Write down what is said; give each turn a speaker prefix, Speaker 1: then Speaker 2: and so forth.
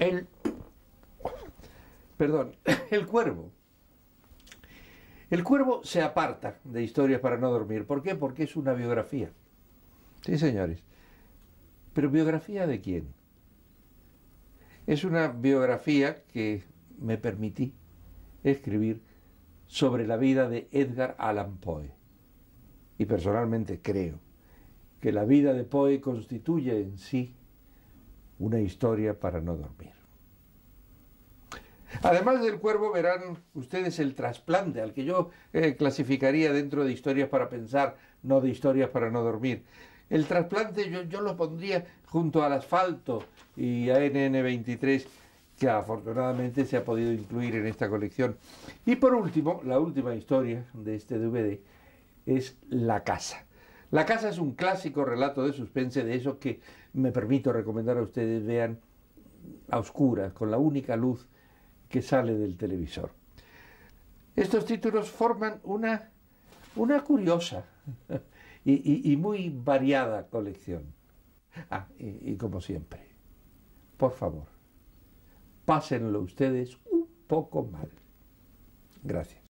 Speaker 1: El, perdón, el cuervo. El cuervo se aparta de historias para no dormir. ¿Por qué? Porque es una biografía. Sí, señores. Pero biografía de quién? Es una biografía que me permití escribir sobre la vida de Edgar Allan Poe. Y personalmente creo que la vida de Poe constituye en sí una historia para no dormir. Además del cuervo verán ustedes el trasplante, al que yo eh, clasificaría dentro de historias para pensar, no de historias para no dormir. El trasplante yo, yo lo pondría junto al asfalto y a NN23, que afortunadamente se ha podido incluir en esta colección. Y por último, la última historia de este DVD es La Casa. La casa es un clásico relato de suspense de esos que me permito recomendar a ustedes vean a oscuras, con la única luz que sale del televisor. Estos títulos forman una, una curiosa y, muy variada colección. Ah, y, y como siempre, por favor, pásenlo ustedes un poco mal. Gracias.